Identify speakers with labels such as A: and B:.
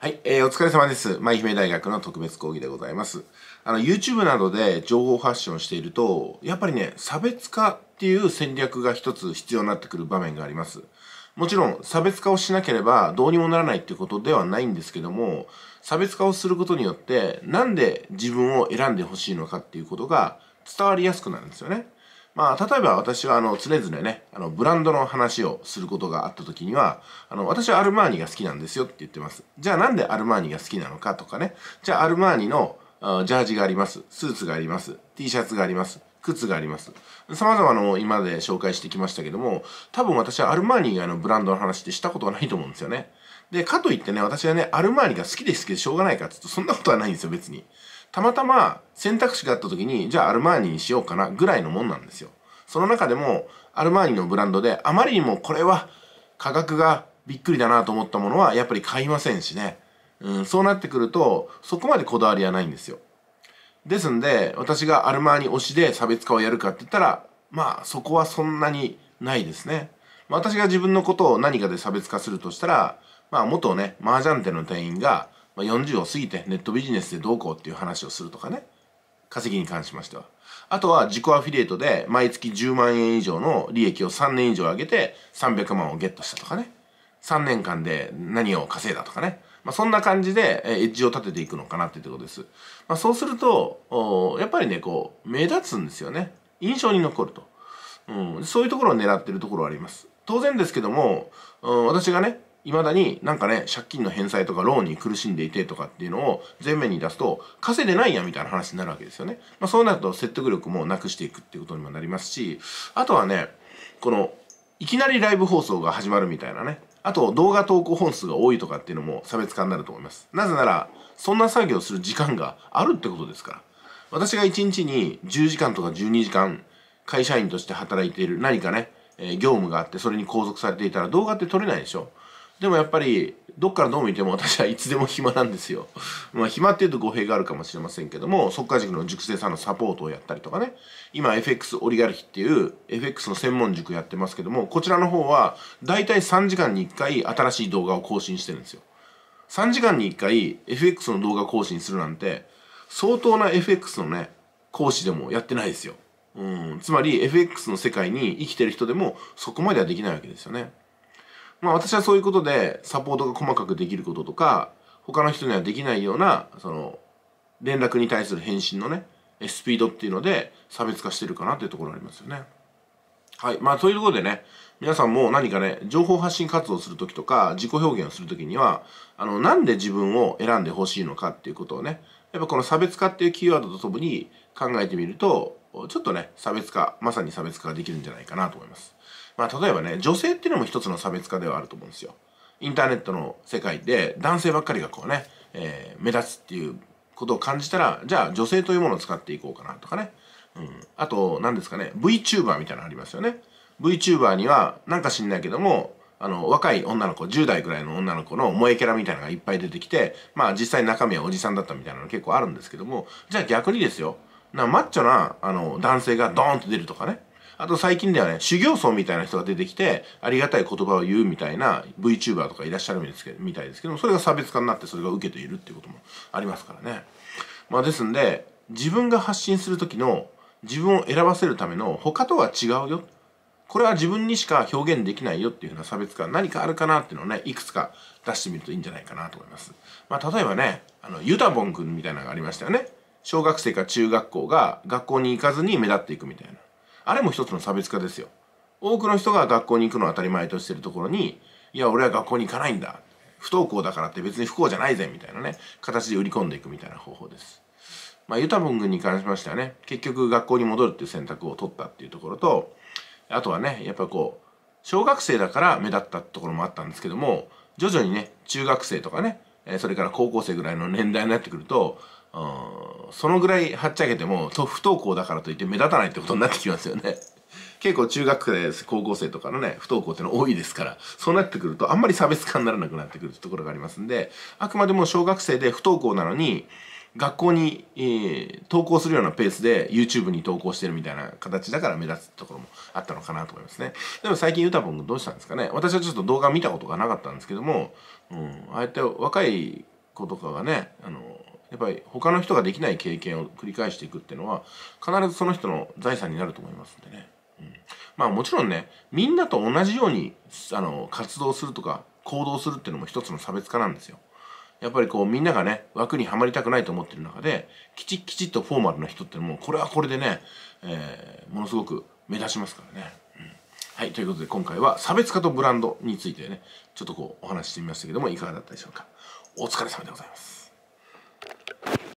A: はい、えー、お疲れ様です。舞姫大学の特別講義でございます。あの、YouTube などで情報発信をしていると、やっぱりね、差別化っていう戦略が一つ必要になってくる場面があります。もちろん、差別化をしなければどうにもならないっていうことではないんですけども、差別化をすることによって、なんで自分を選んでほしいのかっていうことが伝わりやすくなるんですよね。まあ、例えば私はあの常々ねあのブランドの話をすることがあった時にはあの私はアルマーニが好きなんですよって言ってますじゃあなんでアルマーニが好きなのかとかねじゃあアルマーニのジャージがありますスーツがあります T シャツがあります靴があります様々なの今で紹介してきましたけども多分私はアルマーニ以外のブランドの話ってしたことがないと思うんですよねでかといってね私はねアルマーニが好きで好きでしょうがないかって言うとそんなことはないんですよ別にたまたま選択肢があった時に、じゃあアルマーニにしようかなぐらいのもんなんですよ。その中でも、アルマーニのブランドで、あまりにもこれは価格がびっくりだなと思ったものはやっぱり買いませんしね。うん、そうなってくると、そこまでこだわりはないんですよ。ですんで、私がアルマーニ推しで差別化をやるかって言ったら、まあそこはそんなにないですね。ま私が自分のことを何かで差別化するとしたら、まあ元ね、麻雀店の店員が、まあ、40を過ぎてネットビジネスでどうこうっていう話をするとかね稼ぎに関しましてはあとは自己アフィリエイトで毎月10万円以上の利益を3年以上上げて300万をゲットしたとかね3年間で何を稼いだとかね、まあ、そんな感じでエッジを立てていくのかなっていうとこです、まあ、そうするとやっぱりねこう目立つんですよね印象に残ると、うん、そういうところを狙ってるところはあります当然ですけども、うん、私がねいまだになんかね借金の返済とかローンに苦しんでいてとかっていうのを前面に出すと稼いでないやみたいな話になるわけですよね、まあ、そうなると説得力もなくしていくっていうことにもなりますしあとはねこのいきなりライブ放送が始まるみたいなねあと動画投稿本数が多いとかっていうのも差別化になると思いますなぜならそんな作業する時間があるってことですから私が1日に10時間とか12時間会社員として働いている何かね、えー、業務があってそれに拘束されていたら動画って撮れないでしょでもやっぱりどっからどう見ても私はいつでも暇なんですよ。まあ暇っていうと語弊があるかもしれませんけども、速稼塾の塾生さんのサポートをやったりとかね、今 FX オリガルヒっていう FX の専門塾やってますけども、こちらの方はだいたい3時間に1回新しい動画を更新してるんですよ。3時間に1回 FX の動画更新するなんて、相当な FX のね、講師でもやってないですよ。うん、つまり FX の世界に生きてる人でもそこまではできないわけですよね。まあ、私はそういうことでサポートが細かくできることとか他の人にはできないようなその連絡に対する返信のねスピードっていうので差別化してるかなっていうところありますよね。はい。まあ、というところでね、皆さんも何かね、情報発信活動するときとか、自己表現をするときには、あの、なんで自分を選んでほしいのかっていうことをね、やっぱこの差別化っていうキーワードとともに考えてみると、ちょっとね、差別化、まさに差別化ができるんじゃないかなと思います。まあ、例えばね、女性っていうのも一つの差別化ではあると思うんですよ。インターネットの世界で男性ばっかりがこうね、えー、目立つっていうことを感じたら、じゃあ女性というものを使っていこうかなとかね。うん。あと、何ですかね、VTuber みたいなのありますよね。VTuber には、なんか知んないけども、あの、若い女の子、10代ぐらいの女の子の萌えキャラみたいなのがいっぱい出てきて、まあ実際中身はおじさんだったみたいなの結構あるんですけども、じゃあ逆にですよ、なマッチョなあの男性がドーンと出るとかねあと最近ではね修行僧みたいな人が出てきてありがたい言葉を言うみたいな VTuber とかいらっしゃるみたいですけどもそれが差別化になってそれが受けているっていうこともありますからね。まあ、ですんで自分が発信する時の自分を選ばせるための他とは違うよこれは自分にしか表現できないよっていうような差別化、何かあるかなっていうのをねいくつか出してみるといいんじゃないかなと思います。まあ、例えばねあのユタボン君みたいなのがありましたよね。小学生か中学校が学校に行かずに目立っていくみたいなあれも一つの差別化ですよ多くの人が学校に行くのを当たり前としてるところにいや俺は学校に行かないんだ不登校だからって別に不幸じゃないぜみたいなね形で売り込んでいくみたいな方法ですまあユタボン君に関しましてはね結局学校に戻るっていう選択を取ったっていうところとあとはねやっぱこう小学生だから目立ったところもあったんですけども徐々にね中学生とかねえそれから高校生ぐらいの年代になってくると、そのぐらいはっちゃけても不登校だからといって目立たないってことになってきますよね。結構中学生、高校生とかのね、不登校っての多いですから、そうなってくるとあんまり差別化にならなくなってくるところがありますんで、あくまでも小学生で不登校なのに、学校に、えー、投稿するようなペースで YouTube に投稿してるみたいな形だから目立つところもあったのかなと思いますね。でも最近ユタポン君どうしたんですかね私はちょっと動画見たことがなかったんですけども、うん、ああやって若い子とかがね、あの、やっぱり他の人ができない経験を繰り返していくっていうのは必ずその人の財産になると思いますんでね。うん、まあもちろんね、みんなと同じようにあの活動するとか行動するっていうのも一つの差別化なんですよ。やっぱりこうみんながね、枠にはまりたくないと思ってる中で、きちっきちっとフォーマルな人ってもうこれはこれでね、えー、ものすごく目立ちますからね。うん、はい、ということで今回は差別化とブランドについてね、ちょっとこうお話ししてみましたけども、いかがだったでしょうか。お疲れ様でございます。